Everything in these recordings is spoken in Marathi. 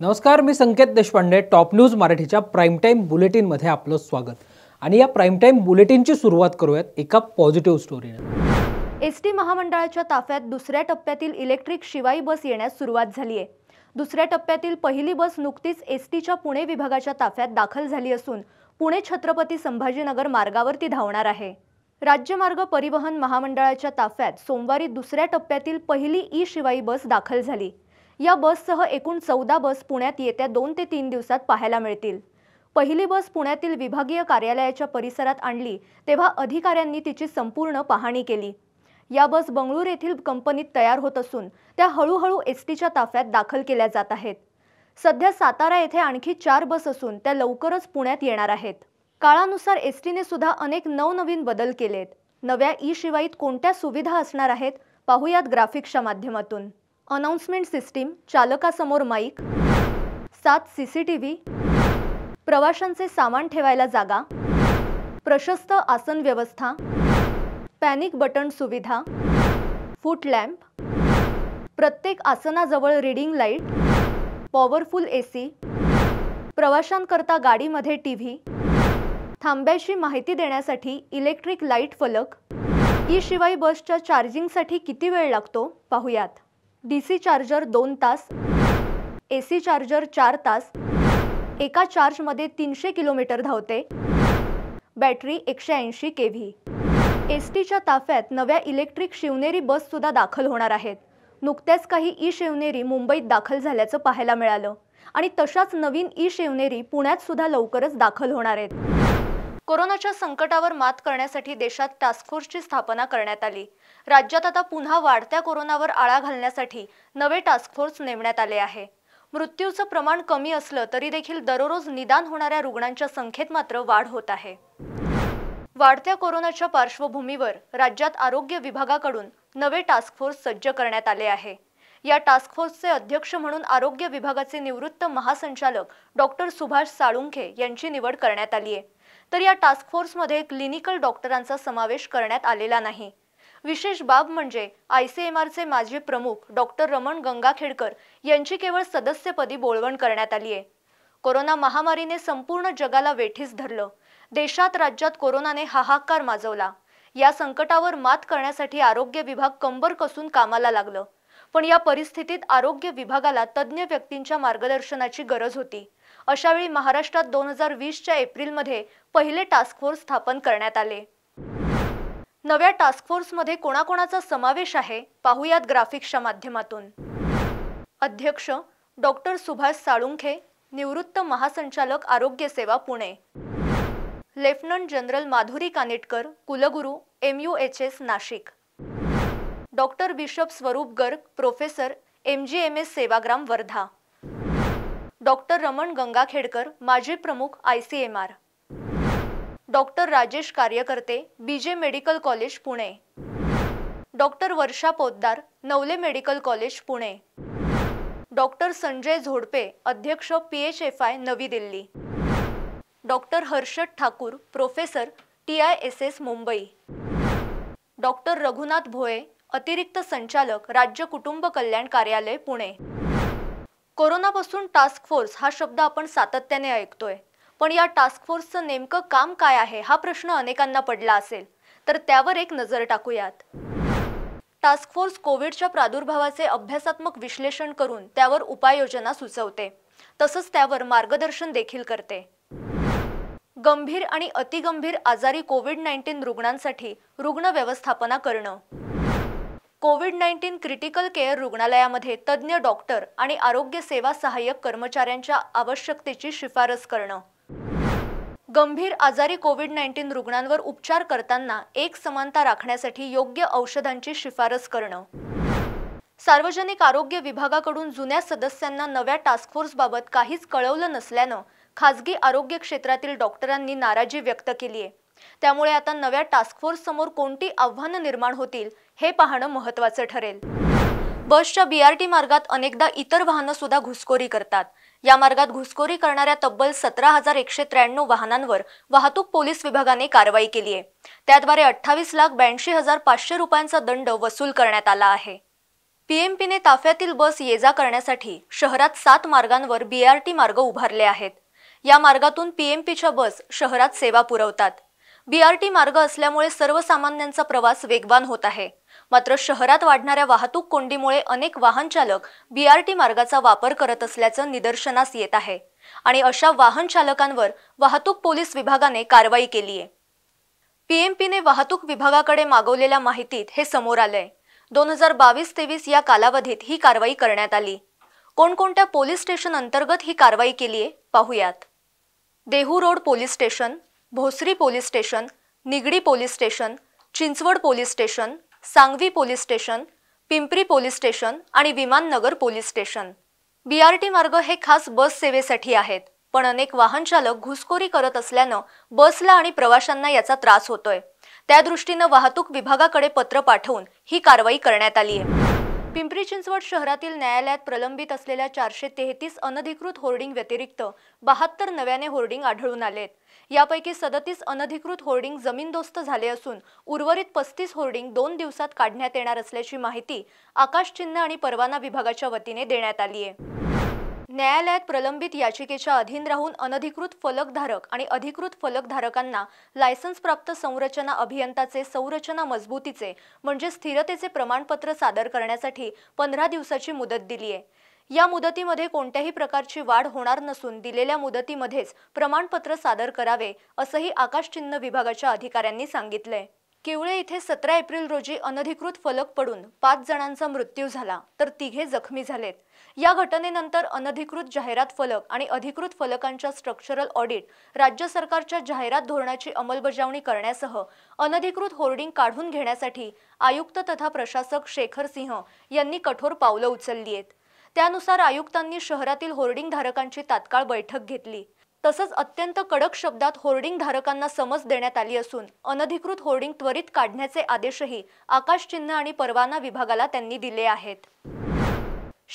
नमस्कार मी संकेत देशपांडे टॉप न्यूज मराठीच्या प्राईम टाईम बुलेटिनमध्ये आपलं स्वागत आणि या प्राईम टाईम बुलेटिनची सुरुवात करूयात एका पॉझिटिव्ह स्टोरीने एस टी महामंडळाच्या ताफ्यात दुसऱ्या टप्प्यातील इलेक्ट्रिक शिवाई बस येण्यास सुरुवात झाली आहे दुसऱ्या टप्प्यातील पहिली बस नुकतीच एस टीच्या पुणे विभागाच्या ताफ्यात दाखल झाली असून पुणे छत्रपती संभाजीनगर मार्गावर ती धावणार आहे राज्य मार्ग परिवहन महामंडळाच्या ताफ्यात सोमवारी दुसऱ्या टप्प्यातील पहिली ई शिवाई बस दाखल झाली या बससह एकूण चौदा बस पुण्यात येत्या दोन ते तीन दिवसात पाहायला मिळतील पहिली बस पुण्यातील विभागीय कार्यालयाच्या परिसरात आणली तेव्हा अधिकाऱ्यांनी तिची संपूर्ण पाहणी केली या बस बंगळूर येथील कंपनीत तयार होत असून त्या हळूहळू एस टीच्या ताफ्यात दाखल केल्या जात आहेत सध्या सातारा येथे आणखी चार बस असून त्या लवकरच पुण्यात येणार आहेत काळानुसार एस टीने सुद्धा अनेक नवनवीन बदल केलेत नव्या ई शिवाईत कोणत्या सुविधा असणार आहेत पाहूयात ग्राफिक्सच्या माध्यमातून अनाउन्समेंट सिस्टीम चालकासमोर माईक सात सी सी टी व्ही प्रवाशांचे सामान ठेवायला जागा प्रशस्त आसन व्यवस्था पॅनिक बटन सुविधा फूट लॅम्प प्रत्येक आसनाजवळ reading light powerful A C प्रवाशांकरता गाडीमध्ये टी व्ही थांब्याशी माहिती देण्यासाठी इलेक्ट्रिक लाईट फलक ई बसच्या चार्जिंगसाठी किती वेळ लागतो पाहूयात डी सी चार्जर दोन तास ए सी चार्जर चार तास एका चार्जमध्ये तीनशे किलोमीटर धावते बॅटरी एकशे ऐंशी के व्ही एस टीच्या ताफ्यात नव्या इलेक्ट्रिक शिवनेरी बससुद्धा दाखल होणार आहेत नुकत्याच काही ई शिवनेरी मुंबईत दाखल झाल्याचं पाहायला मिळालं आणि तशाच नवीन ई शिवनेरी पुण्यात सुद्धा लवकरच दाखल होणार आहेत कोरोनाच्या संकटावर मात करण्यासाठी देशात टास्क फोर्सची स्थापना करण्यात आली राज्यात आता पुन्हा वाढत्या कोरोनावर आळा घालण्यासाठी नवे टास्क फोर्स नेमण्यात आले आहे मृत्यूचं प्रमाण कमी असलं तरी देखील दररोज निदान होणाऱ्या रुग्णांच्या संख्येत मात्र वाढ होत आहे वाढत्या कोरोनाच्या पार्श्वभूमीवर राज्यात आरोग्य विभागाकडून नवे टास्क फोर्स सज्ज करण्यात आले आहे या टास्क फोर्सचे अध्यक्ष म्हणून आरोग्य विभागाचे निवृत्त महासंचालक डॉक्टर सुभाष साळुंखे यांची निवड करण्यात आली आहे तर या टास्क मध्ये क्लिनिकल डॉक्टरांचा समावेश करण्यात आलेला नाही विशेष बाब म्हणजे आय सी एम माजी प्रमुख डॉक्टर रमण गंगाखेडकर यांची केवळ सदस्यपदी बोलवण करण्यात आली आहे कोरोना महामारीने संपूर्ण जगाला वेठीस धरलं देशात राज्यात कोरोनाने हाहाकार माजवला या संकटावर मात करण्यासाठी आरोग्य विभाग कंबर कसून कामाला लागलं पण या परिस्थितीत आरोग्य विभागाला तज्ज्ञ व्यक्तींच्या मार्गदर्शनाची गरज होती अशावेळी महाराष्ट्रात दोन हजार वीसच्या एप्रिलमध्ये पहिले टास्क फोर्स स्थापन करण्यात आले नव्या टास्क फोर्समध्ये कोणाकोणाचा समावेश आहे पाहुयात ग्राफिक्सच्या माध्यमातून अध्यक्ष डॉक्टर सुभाष साळुंखे निवृत्त महासंचालक आरोग्य सेवा पुणे लेफ्टनंट जनरल माधुरी कानेटकर कुलगुरू M U H S Nashik doctor Bishop Swarup Garg professor M G M S Sevagram Wardha doctor Raman Gangakhedkar माजी प्रमुख I C M R doctor Rajesh Karyakarte B J medical college Pune doctor Varsha Poddar Navale medical college Pune doctor Sanjay Zodpe अध्यक्ष P H F I Navi Delhi doctor Harshad Thakur professor T I S S Mumbai doctor Raghunath भोये अतिरिक्त संचालक राज्य कुटुंब कल्याण कार्यालय पुणे कोरोनापासून टास्क फोर्स हा शब्द आपण सातत्याने ऐकतोय पण या टास्क फोर्सचं नेमकं काम काय आहे हा प्रश्न अनेकांना पडला असेल तर त्यावर एक नजर टाकूयात टास्क फोर्स कोविडच्या प्रादुर्भावाचे अभ्यासात्मक विश्लेषण करून त्यावर उपाययोजना सुचवते तसंच त्यावर मार्गदर्शन देखील करते गंभीर आणि अतिगंभीर आजारी कोविड नाईन्टीन रुग्णांसाठी रुग्ण व्यवस्थापना करणं कोविड नाईन्टीन क्रिटिकल केअर रुग्णालयामध्ये तज्ज्ञ डॉक्टर आणि आरोग्य सेवा सहाय्यक कर्मचाऱ्यांच्या आवश्यकतेची शिफारस करणं गंभीर आजारी कोविड नाईन्टीन रुग्णांवर उपचार करताना एक समानता राखण्यासाठी योग्य औषधांची शिफारस करणं सार्वजनिक आरोग्य विभागाकडून जुन्या सदस्यांना नव्या टास्क काहीच कळवलं नसल्यानं खासगी आरोग्य क्षेत्रातील डॉक्टरांनी नाराजी व्यक्त केली आहे त्यामुळे आता नव्या टास्क फोर्स समोर कोणती आव्हानं निर्माण होतील हे पाहणं महत्वाचं ठरेल बसच्या बीआरटी मार्गात अनेकदा इतर वाहनं सुद्धा घुसखोरी करतात या मार्गात घुसखोरी करणाऱ्या तब्बल सतरा हजार एकशे त्र्याण्णव वाहनांवर वाहतूक पोलीस विभागाने कारवाई केली आहे त्याद्वारे अठ्ठावीस लाख ब्याऐंशी हजार पाचशे रुपयांचा दंड वसूल करण्यात आला आहे पीएमपीने ताफ्यातील बस ये जा करण्यासाठी शहरात सात मार्गांवर बीआरटी मार्ग उभारले आहेत या मार्गातून पीएमपीच्या बस शहरात सेवा पुरवतात बीआरटी मार्ग असल्यामुळे सर्वसामान्यांचा प्रवास वेगवान होत आहे मात्र शहरात वाढणाऱ्या वाहतूक कोंडीमुळे अनेक वाहन चालक बीआरटी मार्गाचा वापर करत असल्याचं निदर्शनास येत आहे आणि अशा वाहन चालकांवर वाहतूक पोलीस विभागाने कारवाई केली आहे पीएमपीने वाहतूक विभागाकडे मागवलेल्या माहितीत हे समोर आलंय दोन हजार बावीस तेवीस या कालावधीत ही कारवाई करण्यात आली कोणकोणत्या पोलीस स्टेशन अंतर्गत ही कारवाई केली आहे पाहूयात Dehu road police station Bhosari police station Nigdi police station Chinchwad police station Sangvi police station Pimpri police station आणि Vimannagar police station B R T मार्ग हे खास बस सेवेसाठी आहेत पण अनेक वाहनचालक घुसखोरी करत असल्यानं बसला आणि प्रवाशांना याचा त्रास होतोय त्या दृष्टीनं वाहतूक विभागाकडे पत्र पाठवून ही कारवाई करण्यात आली आहे पिंपरी चिंचवड शहरातील न्यायालयात प्रलंबित असलेल्या चारशे तेहतीस अनधिकृत होर्डिंग व्यतिरिक्त बहात्तर नव्याने होर्डिंग आढळून आलेत यापैकी सदतीस अनधिकृत होर्डिंग जमीनदोस्त झाले असून उर्वरित पस्तीस होर्डिंग दोन दिवसात काढण्यात येणार असल्याची माहिती आकाश चिन्ह आणि परवाना विभागाच्या वतीने देण्यात आली आहे न्यायालयात प्रलंबित याचिकेच्या अधीन राहून अनधिकृत फलकधारक आणि अधिकृत फलकधारकांना लायसन्स प्राप्त संरचना अभियंताचे संरचना मजबूतीचे म्हणजे स्थिरतेचे प्रमाणपत्र सादर करण्यासाठी पंधरा दिवसाची मुदत दिली आहे या मुदतीमध्ये कोणत्याही प्रकारची वाढ होणार नसून दिलेल्या मुदतीमध्येच प्रमाणपत्र सादर करावे असंही आकाश विभागाच्या अधिकाऱ्यांनी सांगितलंय किवळे इथे सतरा एप्रिल रोजी अनधिकृत फलक पडून पाच जणांचा मृत्यू झाला तर तिघे जखमी झालेत या घटनेनंतर अनधिकृत जाहिरात फलक आणि अधिकृत फलकांच्या स्ट्रक्चरल ऑडिट राज्य सरकारच्या जाहिरात धोरणाची अंमलबजावणी करण्यासह अनधिकृत होर्डिंग काढून घेण्यासाठी आयुक्त तथा प्रशासक शेखर सिंह यांनी कठोर पावलं उचलली आहेत त्यानुसार आयुक्तांनी शहरातील होर्डिंग धारकांची तात्काळ बैठक घेतली तसंच अत्यंत कडक शब्दात होर्डिंग धारकांना समज देण्यात आली असून अनधिकृत होर्डिंग त्वरित काढण्याचे आदेशही आकाश चिन्ह आणि परवाना विभागाला त्यांनी दिले आहेत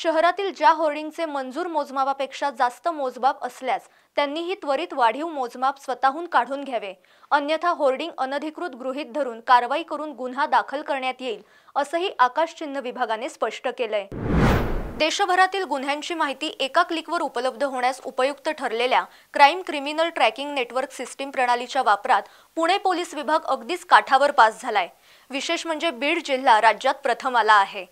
शहरातील ज्या होर्डिंगचे मंजूर मोजमापापेक्षा जास्त मोजमाप असल्यास त्यांनीही त्वरित वाढीव मोजमाप स्वतःहून काढून घ्यावे अन्यथा होर्डिंग अनधिकृत गृहीत धरून कारवाई करून गुन्हा दाखल करण्यात येईल असंही आकाश चिन्ह विभागाने स्पष्ट केलंय देशभरातील गुन्ह्यांची माहिती एका क्लिकवर उपलब्ध होण्यास उपयुक्त ठरलेल्या crime criminal tracking network system प्रणालीच्या वापरात पुणे पोलीस विभाग अगदीच काठावर पास झालाय विशेष म्हणजे बीड जिल्हा राज्यात प्रथम आला आहे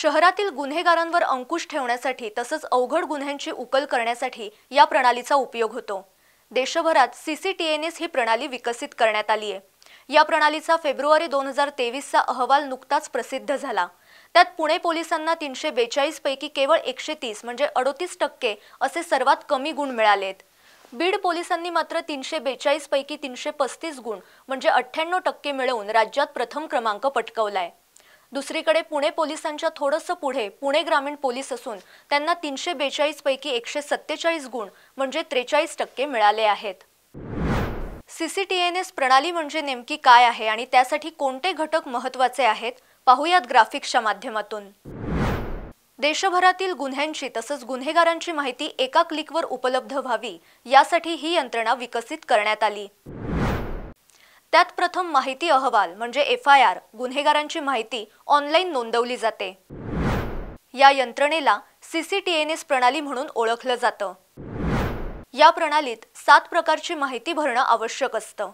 शहरातील गुन्हेगारांवर अंकुश ठेवण्यासाठी तसंच अवघड गुन्ह्यांची उकल करण्यासाठी या प्रणालीचा उपयोग होतो देशभरात सीसीटीएनएस ही प्रणाली विकसित करण्यात आली आहे या प्रणालीचा फेब्रुवारी दोन हजार तेवीसचा अहवाल नुकताच प्रसिद्ध झाला त्यात पुणे पोलिसांना तीनशे बेचाळीस पैकी केवळ एकशे तीस म्हणजे अडोतीस टक्के असे सर्वात कमी गुण मिळालेत बीड पोलिसांनी मात्र तीनशे बेचाळीस पैकी तीनशे पस्तीस गुण म्हणजे अठ्ठ्याण्णव टक्के मिळवून राज्यात प्रथम क्रमांक पटकवलाय दुसरीकडे पुणे पोलिसांच्या थोडंसं पुढे पुणे ग्रामीण पोलीस असून त्यांना तीनशे बेचाळीस पैकी एकशे सत्तेचाळीस गुण म्हणजे त्रेचाळीस टक्के मिळाले आहेत सीसीटीएनएस प्रणाली म्हणजे नेमकी काय आहे आणि त्यासाठी कोणते घटक महत्वाचे आहेत पाहुयात ग्राफिक्सच्या माध्यमातून देशभरातील गुन्ह्यांची तसंच गुन्हेगारांची माहिती एका क्लिकवर उपलब्ध व्हावी यासाठी ही यंत्रणा विकसित करण्यात आली त्यात प्रथम माहिती अहवाल म्हणजे एफ आय आर गुन्हेगारांची माहिती ऑनलाईन नोंदवली जाते या यंत्रणेला सीसीटीएनएस प्रणाली म्हणून ओळखलं जातं या प्रणालीत सात प्रकारची माहिती भरणं आवश्यक असतं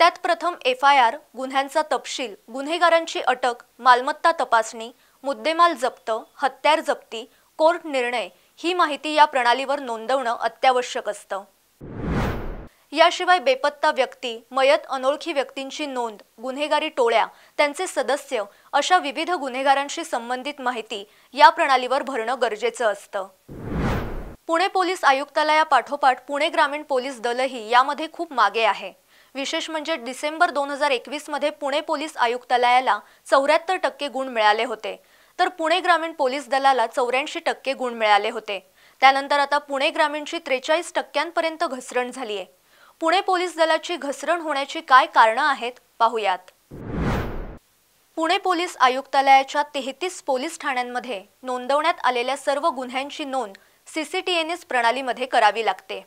त्यात प्रथम एफ आय आर गुन्ह्यांचा तपशील गुन्हेगारांची अटक मालमत्ता तपासणी मुद्देमाल जप्त हत्यार जप्ती कोर्ट निर्णय ही माहिती या प्रणालीवर नोंदवणं अत्यावश्यक असतं याशिवाय बेपत्ता व्यक्ती मयत अनोळखी व्यक्तींची नोंद गुन्हेगारी टोळ्या त्यांचे सदस्य अशा विविध गुन्हेगारांशी संबंधित माहिती या प्रणालीवर भरणं गरजेचं असतं पुणे पोलीस पाठोपाठ पुणे ग्रामीण पोलीस दलही यामध्ये खूप मागे आहे विशेष म्हणजे डिसेंबर दोन हजार एकवीसमध्ये पुणे पोलीस आयुक्तालयाला चौऱ्याहत्तर टक्के गुण मिळाले होते तर पुणे ग्रामीण पोलीस दलाला चौऱ्याऐंशी टक्के गुण मिळाले होते त्यानंतर आता पुणे ग्रामीणची त्रेचाळीस टक्क्यांपर्यंत घसरण झाली आहे पुणे पोलीस दलाची घसरण होण्याची काय कारणं आहेत पाहूयात पुणे पोलीस आयुक्तालयाच्या तेहतीस पोलीस ठाण्यांमध्ये नोंदवण्यात आलेल्या सर्व गुन्ह्यांची नोंद सीसीटीएनएस प्रणालीमध्ये करावी लागते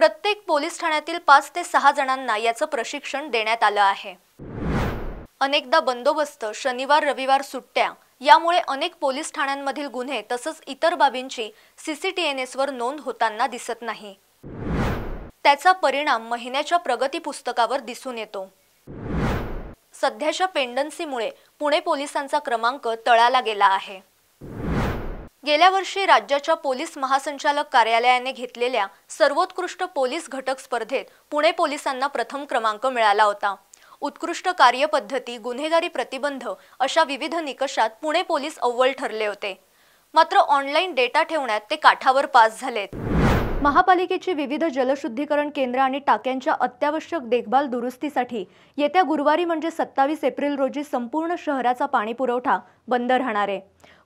प्रत्येक पोलीस ठाण्यातील पाच ते सहा जणांना याचं प्रशिक्षण देण्यात आलं आहे अनेकदा बंदोबस्त शनिवार रविवार सुट्ट्या यामुळे अनेक पोलीस ठाण्यांमधील गुन्हे तसंच इतर बाबींची सीसीटीएनएसवर नोंद होताना दिसत नाही त्याचा परिणाम महिन्याच्या प्रगती पुस्तकावर दिसून येतो सध्याच्या पेंडन्सीमुळे पुणे पोलिसांचा क्रमांक तळाला गेला आहे गेल्या वर्षी राज्याच्या पोलीस महासंचालक कार्यालयाने घेतलेल्या सर्वोत्कृष्ट पोलीस घटक स्पर्धेत पुणे पोलिसांना प्रथम क्रमांक मिळाला होता उत्कृष्ट कार्यपद्धती गुन्हेगारी प्रतिबंध अशा विविध निकषात पुणे पोलीस अव्वल ठरले होते मात्र ऑनलाईन डेटा ठेवण्यात ते काठावर पास झालेत महापालिकेची विविध जलशुद्धीकरण केंद्र आणि टाक्यांच्या अत्यावश्यक देखभाल दुरुस्तीसाठी येत्या गुरुवारी म्हणजे सत्तावीस एप्रिल रोजी संपूर्ण शहराचा पाणीपुरवठा बंद राहणार आहे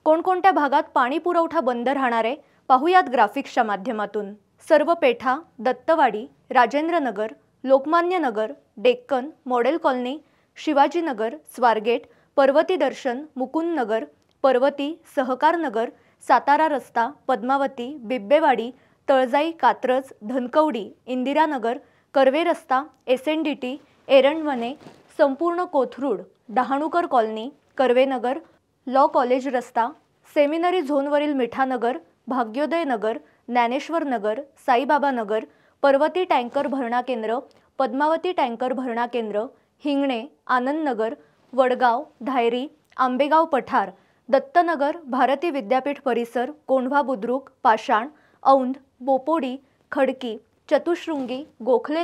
कोणकोणत्या भागात पाणी पुरवठा बंद राहणार आहे पाहुयात ग्राफिक्सच्या माध्यमातून सर्व पेठा दत्तवाडी राजेंद्रनगर लोकमान्य नगर डेक्कन मॉडेल कॉलनी शिवाजीनगर स्वारगेट पर्वती दर्शन मुकुंद नगर पर्वती सहकार नगर सातारा रस्ता पद्मावती बिब्बेवाडी तळजाई कात्रज धनकवडी इंदिरानगर कर्वे रस्ता S N D T Eranwane संपूर्ण Kothrud Dahanukar colony Karvenagar law college रस्ता सेमिनरी झोनवरील मिठानगर भाग्योदय नगर ज्ञानेश्वर नगर साईबाबा नगर पर्वती टँकर भरणा केंद्र पद्मावती टँकर भरणा केंद्र हिंगणे आनंदनगर वडगाव धायरी आंबेगाव पठार दत्तनगर भारती विद्यापीठ परिसर Kondhwa Budruk Pashan Aundh Bopodi Khadki Chatushrungi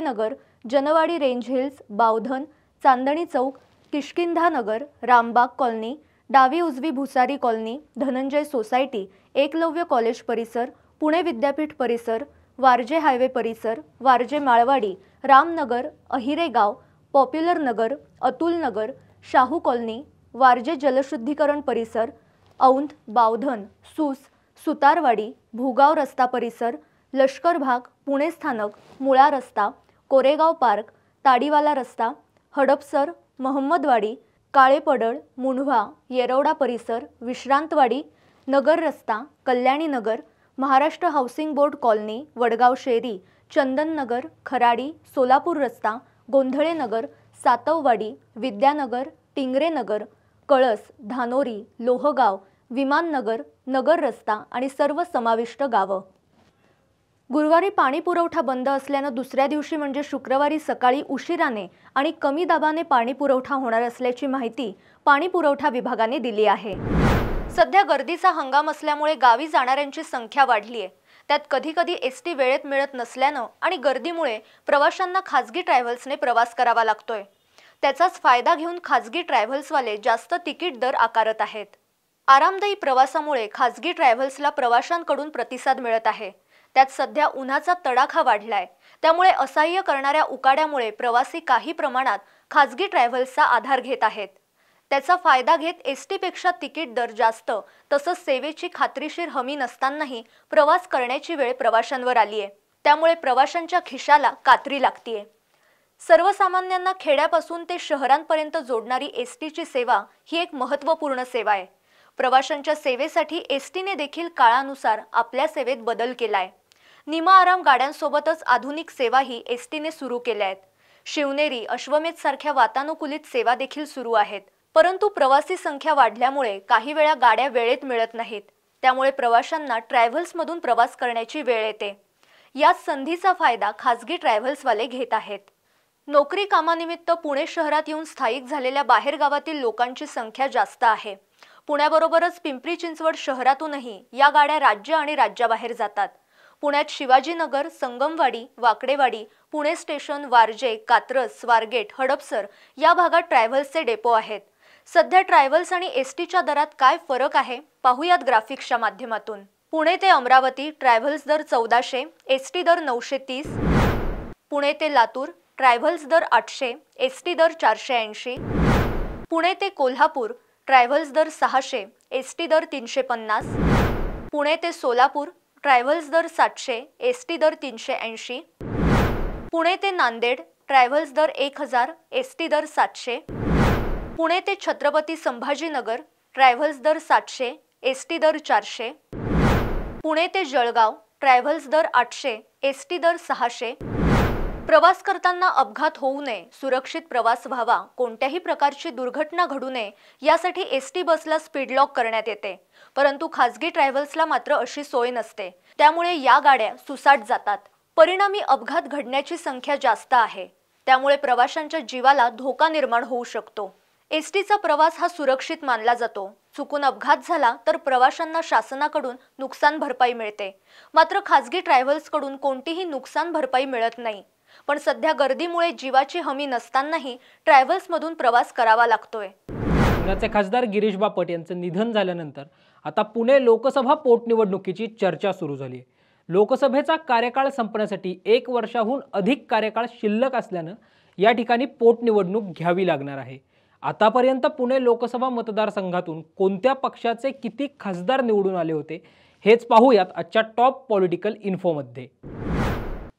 Nagar Janwadi range hills Bavdhan Chandni Chowk Kishkindhanagar Nagar Rambag colony डावी उजवी Bhusari colony Dhananjay society Eklavya college परिसर पुणे विद्यापीठ परिसर वारजे हायवे परिसर वारजे माळवाडी रामनगर अहिरेगाव पॉप्युलर नगर अतुल नगर शाहू कॉलनी वारजे जलशुद्धीकरण परिसर औंध बावधन सूस सुतारवाडी भूगाव रस्ता परिसर लष्कर भाग पुणे स्थानक मुळा रस्ता कोरेगाव पार्क ताडीवाला रस्ता हडपसर महम्मदवाडी काळेपडळ पडळ मुंढवा येरवडा परिसर विश्रांतवाडी नगर रस्ता Kalyani Nagar Maharashtra housing board colony Vadgaon Sheri Chandan नगर खराडी सोलापूर रस्ता गोंधळे नगर सातववाडी विद्यानगर टिंगरे नगर कळस धानोरी लोहगाव विमाननगर नगर रस्ता आणि सर्व समाविष्ट गावं गुरुवारी पाणी पुरवठा बंद असल्यानं दुसऱ्या दिवशी म्हणजे शुक्रवारी सकाळी उशिराने आणि कमी दाबाने पाणी पुरवठा होणार असल्याची माहिती पाणी पुरवठा विभागाने दिली आहे सध्या गर्दीचा हंगाम असल्यामुळे गावी जाणाऱ्यांची संख्या वाढली आहे त्यात कधी कधी एस टी वेळेत मिळत नसल्यानं आणि गर्दीमुळे प्रवाशांना खाजगी ट्रॅव्हल्सने प्रवास करावा लागतोय त्याचाच फायदा घेऊन खाजगी ट्रॅव्हल्सवाले जास्त तिकीट दर आकारत आहेत आरामदायी प्रवासामुळे खाजगी ट्रॅव्हल्सला प्रवाशांकडून प्रतिसाद मिळत आहे त्यात सध्या उन्हाचा तडाखा वाढलाय त्यामुळे असहाय्य करणाऱ्या उकाड्यामुळे प्रवासी काही प्रमाणात खाजगी ट्रॅव्हल्सचा आधार घेत आहेत त्याचा फायदा घेत एस टीपेक्षा तिकीट दर जास्त तसंच सेवेची खात्रीशीर हमी नसतानाही प्रवास करण्याची वेळ प्रवाशांवर आली आहे त्यामुळे प्रवाशांच्या खिशाला कात्री लागतीये सर्वसामान्यांना खेड्यापासून ते शहरांपर्यंत जोडणारी एस टीची सेवा ही एक महत्त्वपूर्ण सेवा आहे प्रवाशांच्या सेवेसाठी एस टीने देखील काळानुसार आपल्या सेवेत बदल केलाय निमा आराम गाड्यांसोबतच आधुनिक सेवाही एस टीने सुरू केल्या आहेत शिवनेरी अश्वमेध सारख्या वातानुकूलित सेवा देखील सुरू आहेत परंतु प्रवासी संख्या वाढल्यामुळे काही वेळा गाड्या वेळेत मिळत नाहीत त्यामुळे प्रवाशांना ट्रॅव्हल्समधून प्रवास करण्याची वेळ येते याच संधीचा फायदा खासगी ट्रॅव्हल्सवाले घेत आहेत नोकरी कामानिमित्त पुणे शहरात येऊन स्थायिक झालेल्या बाहेर गावातील लोकांची संख्या जास्त आहे पुण्याबरोबरच पिंपरी चिंचवड शहरातूनही या गाड्या राज्य आणि राज्याबाहेर जातात पुण्यात शिवाजीनगर संगमवाडी वाकडेवाडी पुणे स्टेशन वारजे कात्रज स्वारगेट हडपसर या भागात ट्रॅव्हल्सचे डेपो आहेत सध्या ट्रॅव्हल्स आणि एस टीच्या दरात काय फरक आहे पाहूयात ग्राफिक्सच्या माध्यमातून पुणे ते अमरावती ट्रॅव्हल्स दर चौदाशे एस टी दर नऊशे तीस पुणे ते लातूर ट्रॅव्हल्स दर आठशे एस टी दर चारशे ऐंशी पुणे ते कोल्हापूर ट्रॅव्हल्स दर सहाशे एस टी दर तीनशे पन्नास पुणे ते सोलापूर ट्रॅव्हल्स दर सातशे एस टी दर तीनशे ऐंशी पुणे ते नांदेड ट्रॅव्हल्स दर एक हजार एस टी दर सातशे पुणे ते छत्रपती संभाजीनगर ट्रॅव्हल्स दर सातशे एस टी दर चारशे पुणे ते जळगाव ट्रॅव्हल्स दर आठशे एस टी दर सहाशे प्रवास करताना अपघात होऊ नये सुरक्षित प्रवास व्हावा कोणत्याही प्रकारची दुर्घटना घडू नये यासाठी एस टी बसला स्पीड लॉक करण्यात येते परंतु खासगी ट्रॅव्हल्सला मात्र अशी सोय नसते त्यामुळे या गाड्या सुसाट जातात परिणामी अपघात घडण्याची संख्या जास्त आहे त्यामुळे प्रवाशांच्या जीवाला धोका निर्माण होऊ शकतो एस टीचा प्रवास हा सुरक्षित मानला जातो चुकून अपघात झाला तर प्रवाशांना शासनाकडून नुकसान भरपाई मिळते मात्र खासगी ट्रॅव्हल्सकडून कोणतीही नुकसान भरपाई मिळत नाही पण सध्या गर्दीमुळे जीवाची हमी नसतानाही ट्रॅव्हल्समधून प्रवास करावा लागतोय पुण्याचे खासदार गिरीश बापट यांचं निधन झाल्यानंतर आता पुणे लोकसभा पोटनिवडणुकीची चर्चा सुरू झाली लोकसभेचा कार्यकाळ संपण्यासाठी एक वर्षाहून अधिक कार्यकाळ शिल्लक असल्यानं या ठिकाणी पोटनिवडणूक घ्यावी लागणार आहे आतापर्यंत पुणे लोकसभा मतदारसंघातून कोणत्या पक्षाचे किती खासदार निवडून आले होते हेच पाहूयात आजच्या टॉप पॉलिटिकल इन्फोमध्ये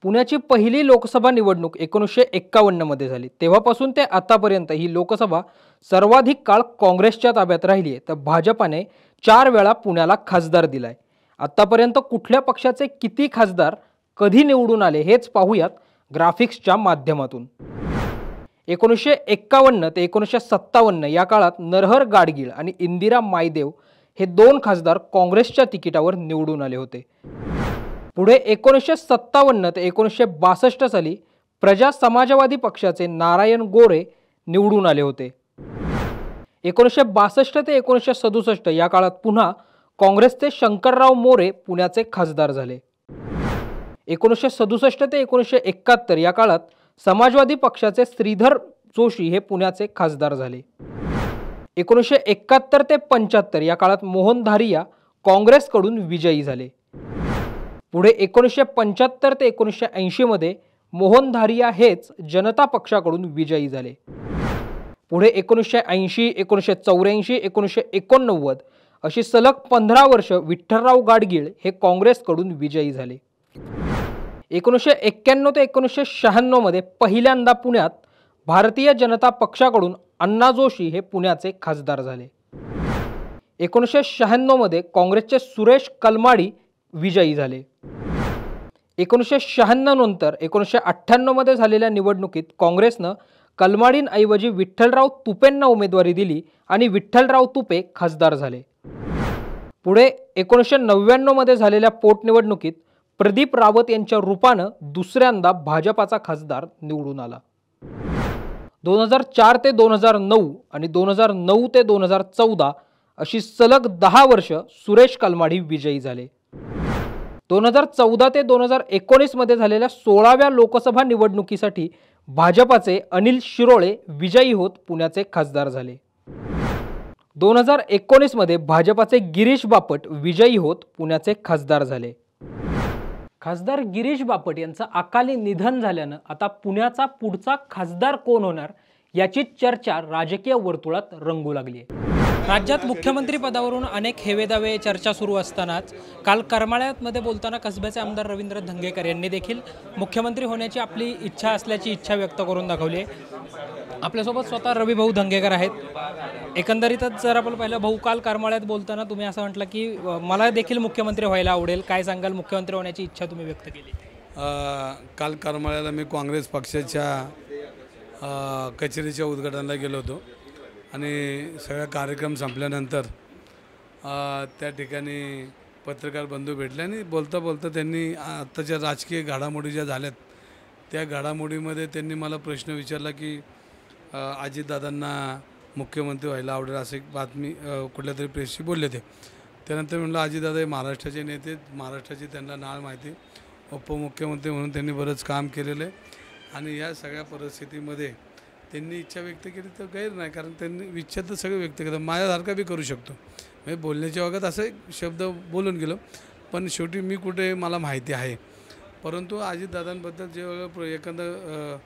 पुण्याची पहिली लोकसभा निवडणूक एकोणीसशे एक्कावन्नमध्ये झाली तेव्हापासून ते आतापर्यंत ही लोकसभा सर्वाधिक काळ काँग्रेसच्या ताब्यात राहिली आहे तर भाजपाने चार वेळा पुण्याला खासदार दिलाय आत्तापर्यंत कुठल्या पक्षाचे किती खासदार कधी निवडून आले हेच पाहूयात ग्राफिक्सच्या माध्यमातून एकोणीसशे एक्कावन्न ते एकोणीसशे सत्तावन्न या काळात नरहर गाडगिळ आणि इंदिरा मायदेव हे दोन खासदार काँग्रेसच्या तिकिटावर निवडून आले होते पुढे एकोणीसशे सत्तावन्न ते एकोणीसशे बासष्ट साली प्रजा समाजवादी पक्षाचे नारायण गोरे निवडून आले होते एकोणीसशे बासष्ट ते एकोणीसशे सदुसष्ट या काळात पुन्हा काँग्रेसचे शंकरराव मोरे पुण्याचे खासदार झाले एकोणीसशे सदुसष्ट ते एकोणीसशे एकाहत्तर या काळात समाजवादी पक्षाचे श्रीधर जोशी हे पुण्याचे खासदार झाले एकोणीसशे एकाहत्तर ते पंच्याहत्तर या काळात मोहन धारिया काँग्रेसकडून विजयी झाले पुढे एकोणीसशे पंच्याहत्तर ते एकोणीसशे ऐंशीमध्ये मोहन धारिया हेच जनता पक्षाकडून विजयी झाले पुढे एकोणीसशे ऐंशी एकोणीसशे चौऱ्याऐंशी एकोणीसशे एकोणनव्वद अशी सलग पंधरा वर्ष विठ्ठलराव गाडगीळ हे काँग्रेसकडून विजयी झाले एकोणीसशे एक्क्याण्णव ते एकोणीसशे शहाण्णवमध्ये पहिल्यांदा पुण्यात भारतीय जनता पक्षाकडून अण्णा जोशी हे पुण्याचे खासदार झाले एकोणीसशे शहाण्णवमध्ये काँग्रेसचे सुरेश कलमाडी विजयी झाले एकोणीसशे शहाण्णव नंतर एकोणीसशे मध्ये झालेल्या निवडणुकीत काँग्रेसनं कलमाडींऐवजी विठ्ठलराव तुपेंना उमेदवारी दिली आणि विठ्ठलराव तुपे खासदार झाले पुढे एकोणीसशे मध्ये झालेल्या पोटनिवडणुकीत प्रदीप रावत यांच्या रूपानं दुसऱ्यांदा भाजपाचा खासदार निवडून आला दोन हजार चार ते दोन हजार नऊ आणि दोन हजार नऊ ते दोन हजार चौदा अशी सलग दहा वर्ष सुरेश कलमाडी विजयी झाले दोन हजार चौदा ते दोन हजार एकोणीसमध्ये झालेल्या सोळाव्या लोकसभा निवडणुकीसाठी भाजपाचे अनिल शिरोळे विजयी होत पुण्याचे खासदार झाले दोन हजार एकोणीसमध्ये भाजपाचे गिरीश बापट विजयी होत पुण्याचे खासदार झाले खासदार गिरीश बापट यांचं अकाली निधन झाल्यानं आता पुण्याचा पुढचा खासदार कोण होणार याची चर्चा राजकीय वर्तुळात रंगू लागली आहे राज्यात मुख्यमंत्री पदावरून अनेक हेवेदावे चर्चा सुरू असतानाच काल करमाळ्यामध्ये बोलताना कसब्याचे आमदार रवींद्र धंगेकर यांनी देखील मुख्यमंत्री होण्याची आपली इच्छा असल्याची इच्छा व्यक्त करून दाखवली आहे आपल्यासोबत स्वतः भाऊ धंगेकर आहेत एकंदरीतच जर आपण पाहिलं भाऊ काल करमाळ्यात बोलताना तुम्ही असं म्हटलं की मला देखील मुख्यमंत्री व्हायला आवडेल काय सांगाल मुख्यमंत्री होण्याची इच्छा तुम्ही व्यक्त केली काल करमाळ्याला मी काँग्रेस पक्षाच्या कचेरीच्या उद्घाटनाला गेलो होतो आणि सगळा कार्यक्रम संपल्यानंतर त्या ठिकाणी पत्रकार बंधू भेटले आणि बोलता बोलता त्यांनी आत्ताच्या राजकीय घडामोडी ज्या झाल्यात त्या घडामोडीमध्ये त्यांनी मला प्रश्न विचारला की अजितदादांना मुख्यमंत्री व्हायला आवडेल असे बातमी कुठल्या तरी प्रेसशी बोलले होते त्यानंतर म्हटलं अजितदादा हे महाराष्ट्राचे नेते महाराष्ट्राची त्यांना नाळ माहिती उपमुख्यमंत्री म्हणून त्यांनी बरंच काम केलेलं आहे आणि या सगळ्या परिस्थितीमध्ये त्यांनी इच्छा व्यक्त केली तर गैर नाही कारण त्यांनी इच्छा तर सगळं व्यक्त केलं माझ्यासारखा बी करू शकतो म्हणजे बोलण्याच्या वगैरे असं शब्द बोलून गेलो पण शेवटी मी कुठे मला माहिती आहे परंतु अजितदादांबद्दल जेव्हा एखादं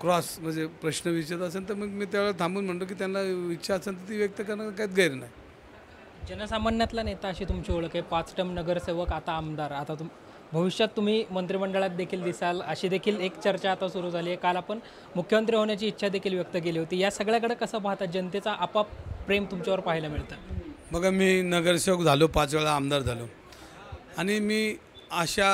क्रॉस म्हणजे प्रश्न विचारत असेल तर मग मी त्यावेळेला थांबून म्हणतो की त्यांना इच्छा असेल तर ती व्यक्त करणं काहीच गैर नाही जनसामान्यातला नेता अशी तुमची ओळख आहे पाच नगरसेवक आता आमदार आता तुम भविष्यात तुम्ही मंत्रिमंडळात देखील दिसाल अशी देखील एक चर्चा आता सुरू झाली आहे काल आपण मुख्यमंत्री होण्याची इच्छा देखील व्यक्त केली होती या सगळ्याकडे कसं पाहतात जनतेचा आपाप प्रेम तुमच्यावर पाहायला मिळतं मग मी नगरसेवक झालो पाच वेळा आमदार झालो आणि मी अशा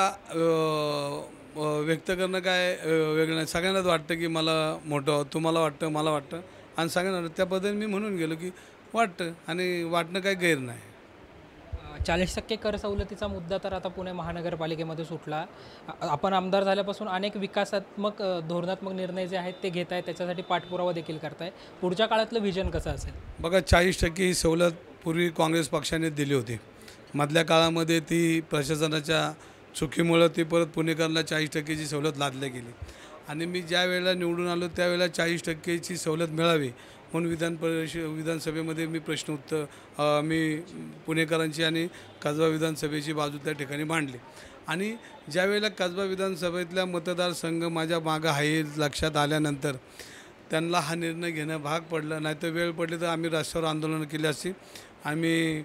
व्यक्त करणं काय वेगळं नाही सगळ्यांनाच वाटतं की मला मोठं तुम्हाला वाटतं मला वाटतं आणि सगळ्यांना त्याबद्दल मी म्हणून गेलो की वाटतं आणि वाटणं काय गैर नाही चाळीस टक्के कर सवलतीचा मुद्दा तर आता पुणे महानगरपालिकेमध्ये सुटला आपण आमदार झाल्यापासून अनेक विकासात्मक धोरणात्मक निर्णय जे आहेत ते घेत आहेत त्याच्यासाठी पाठपुरावा देखील करताय पुढच्या काळातलं व्हिजन कसं असेल बघा चाळीस टक्के ही सवलत पूर्वी काँग्रेस पक्षाने दिली होती मधल्या काळामध्ये ती प्रशासनाच्या चुकीमुळं ती परत पुणेकरांना चाळीस टक्केची सवलत लादली गेली आणि मी ज्या वेळेला निवडून आलो त्यावेळेला चाळीस टक्केची सवलत मिळावी म्हणून विधान परिष विधानसभेमध्ये मी प्रश्न उत्तर मी पुणेकरांची आणि कसबा विधानसभेची बाजू त्या ठिकाणी मांडली आणि ज्यावेळेला कसबा विधानसभेतल्या मतदारसंघ माझ्या मागं आहे लक्षात आल्यानंतर त्यांना हा निर्णय घेणं भाग पडलं नाही तर वेळ पडली तर आम्ही रस्त्यावर आंदोलन केले असती आम्ही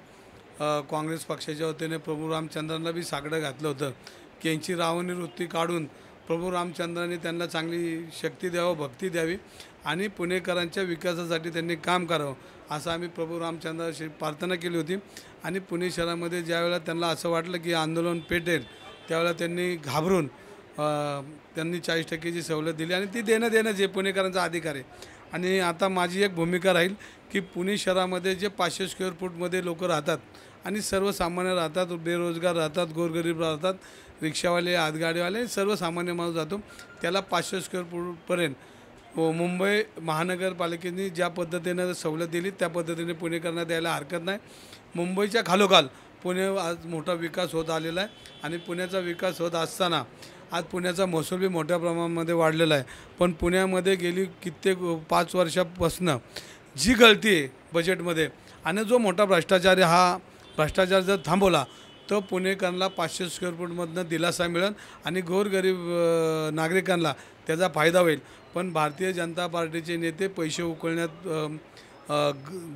काँग्रेस पक्षाच्या वतीने प्रभू रामचंद्रांना बी सागडं घातलं होतं की यांची रावणी काढून प्रभू रामचंद्राने त्यांना चांगली शक्ती द्यावं भक्ती द्यावी आणि पुणेकरांच्या विकासासाठी त्यांनी काम करावं असं आम्ही प्रभू रामचंद्राशी प्रार्थना केली होती आणि पुणे शहरामध्ये ज्यावेळेला त्यांना असं वाटलं की आंदोलन पेटेल त्यावेळेला त्यांनी घाबरून त्यांनी चाळीस टक्केची सवलत दिली आणि ती देणं देणं जे पुणेकरांचा अधिकार आहे आणि आता माझी एक भूमिका राहील की पुणे शहरामध्ये जे पाचशे स्क्वेअर फूटमध्ये लोक राहतात आणि सर्वसामान्य राहतात बेरोजगार राहतात गोरगरीब राहतात रिक्षावाले हातगाडीवाले सर्वसामान्य माणूस जातो त्याला पाचशे स्क्वेअर फूटपर्यंत हो, मुंबई महानगरपालिकेने ज्या पद्धतीनं सवलत दिली त्या पद्धतीने पुणेकरांना द्यायला हरकत नाही मुंबईच्या खालोखाल पुणे आज मोठा विकास होत आलेला आहे आणि पुण्याचा विकास होत असताना आज पुण्याचा बी मोठ्या प्रमाणामध्ये वाढलेला आहे पण पुण्यामध्ये गेली कित्येक पाच वर्षापासून जी गळती आहे बजेटमध्ये आणि जो मोठा भ्रष्टाचार हा भ्रष्टाचार जर थांबवला तर पुणेकरांना पाचशे स्क्वेअर फूटमधनं दिलासा मिळेल आणि गोरगरीब नागरिकांना त्याचा फायदा होईल पण भारतीय जनता पार्टीचे नेते पैसे उकळण्यात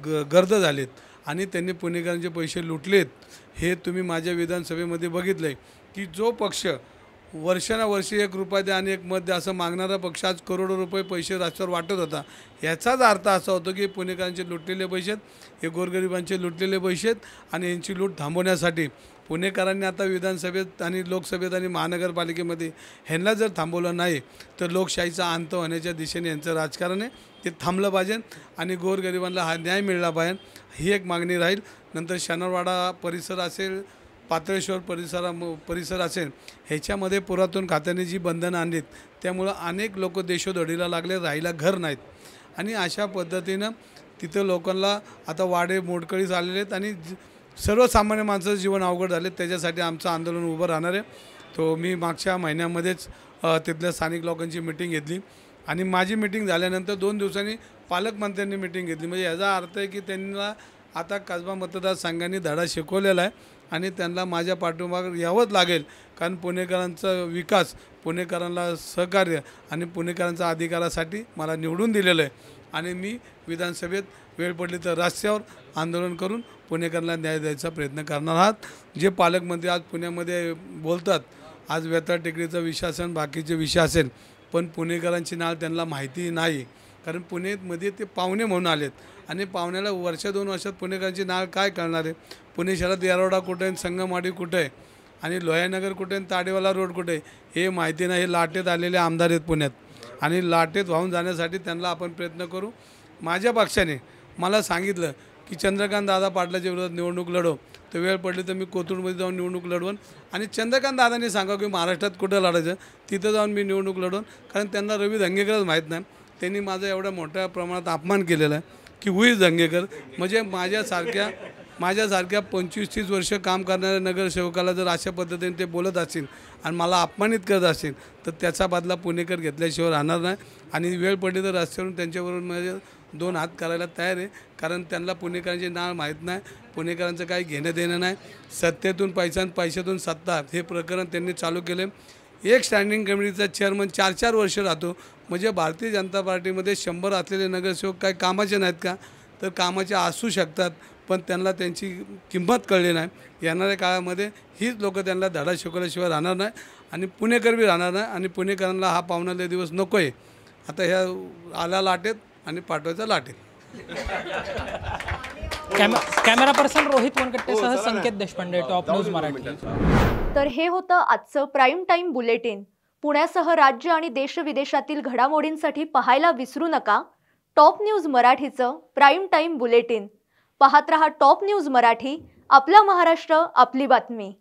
ग गर्द झालेत आणि त्यांनी पुणेकरांचे पैसे लुटलेत हे तुम्ही माझ्या विधानसभेमध्ये बघितलं आहे की जो पक्ष वर्षानुवर्षी एक रुपया द्या आणि एक मत द्या असं मागणारा पक्ष आज करोडो रुपये पैसे राष्ट्रावर वाटत होता याचाच अर्थ असा होतो की पुणेकरांचे लुटलेले पैसे आहेत हे गोरगरिबांचे लुटलेले पैसे आहेत आणि यांची लूट थांबवण्यासाठी पुणेकरांनी आता विधानसभेत आणि लोकसभेत आणि महानगरपालिकेमध्ये ह्यांना जर थांबवलं नाही तर लोकशाहीचा अंत होण्याच्या दिशेने यांचं राजकारण आहे ते थांबलं पाहिजे आणि गोरगरिबांना हा न्याय मिळला पाहिजे ही एक मागणी राहील नंतर शनरवाडा परिसर असेल पातळेश्वर परिसरा परिसर असेल ह्याच्यामध्ये पुरातन खात्याने जी बंधनं आणलीत त्यामुळं अनेक लोक देशोधडीला लागले राहायला घर नाहीत आणि अशा पद्धतीनं तिथं लोकांना आता वाडे मोडकळीस आलेले आहेत आणि सर्वसामान्य माणसाचं जीवन अवघड झाले त्याच्यासाठी आमचं आंदोलन उभं राहणार आहे तो मी मागच्या महिन्यामध्येच तिथल्या स्थानिक लोकांची मिटिंग घेतली आणि माझी मिटिंग झाल्यानंतर दोन दिवसांनी पालकमंत्र्यांनी मिटिंग घेतली म्हणजे याचा अर्थ आहे की त्यांना आता कसबा मतदारसंघांनी धडा शिकवलेला आहे आणि त्यांना माझ्या पाठिंबा यावंच लागेल कारण पुणेकरांचा विकास पुणेकरांना सहकार्य आणि पुणेकरांचा अधिकारासाठी मला निवडून दिलेलं आहे आणि मी विधानसभेत वेळ पडली तर रस्त्यावर आंदोलन करून पुणेकरांना न्याय द्यायचा प्रयत्न करणार आहात जे पालकमंत्री आज पुण्यामध्ये बोलतात आज व्यथा टेकडीचं विषय असेल बाकीचे विषय असेल पण पुणेकरांची नाळ त्यांना माहिती नाही कारण पुणेमध्ये ते पाहुणे म्हणून आलेत आणि पाहुण्याला वर्ष दोन वर्षात पुणेकरांची नाळ काय करणार आहे पुणे शहरात येरवडा कुठे आहे संगमवाडी कुठे आहे आणि लोहानगर कुठे आणि ताडेवाला रोड कुठे हे माहिती नाही हे लाटेत आलेले आमदार आहेत पुण्यात आणि लाटेत वाहून जाण्यासाठी त्यांना आपण प्रयत्न करू माझ्या पक्षाने मला सांगितलं की चंद्रकांत दादा पाटलाच्या विरोधात निवडणूक लढव तर वेळ पडली तर मी कोथरूडमध्ये जाऊन निवडणूक लढवून आणि चंद्रकांत दादांनी सांगा की महाराष्ट्रात कुठं लढायचं तिथं जाऊन मी निवडणूक लढवून कारण त्यांना रवी धंगेकरच माहीत नाही त्यांनी माझा एवढ्या मोठ्या प्रमाणात अपमान केलेला आहे की हुईस धंगेकर म्हणजे माझ्यासारख्या माझ्यासारख्या पंचवीस तीस वर्ष काम करणाऱ्या नगरसेवकाला जर अशा पद्धतीने ते बोलत असतील आणि मला अपमानित करत असतील तर त्याचा बदला पुणेकर घेतल्याशिवाय राहणार नाही आणि वेळ पडली तर रस्त्यावरून त्यांच्याबरोबर म्हणजे दोन हात करायला तयार आहे कारण त्यांना पुणेकरांचे नाव माहीत नाही पुणेकरांचं काही घेणं देणं नाही सत्तेतून पैसा पैशातून सत्ता हे प्रकरण त्यांनी चालू केले एक स्टँडिंग कमिटीचा चेअरमन चार चार वर्ष राहतो म्हणजे भारतीय जनता पार्टीमध्ये शंभर असलेले नगरसेवक काही कामाचे नाहीत का तर कामाचे असू शकतात पण त्यांना त्यांची किंमत कळली नाही येणाऱ्या काळामध्ये हीच लोकं त्यांना धडा शिकवल्याशिवाय राहणार नाही आणि पुणेकर बी राहणार नाही आणि पुणेकरांना हा पाहुणाले दिवस नको आहे आता ह्या आल्या लाटेत आणि पाठवायचा लाटेल कॅमेरा पर्सन रोहित वनकट्टेसह हो, संकेत देशपांडे टॉप न्यूज मराठी तर हे होतं आजचं प्राईम टाईम बुलेटिन पुण्यासह राज्य आणि देश विदेशातील घडामोडींसाठी पाहायला विसरू नका टॉप न्यूज मराठीचं प्राईम टाईम बुलेटिन पाहत रहा टॉप न्यूज मराठी आपला महाराष्ट्र आपली बातमी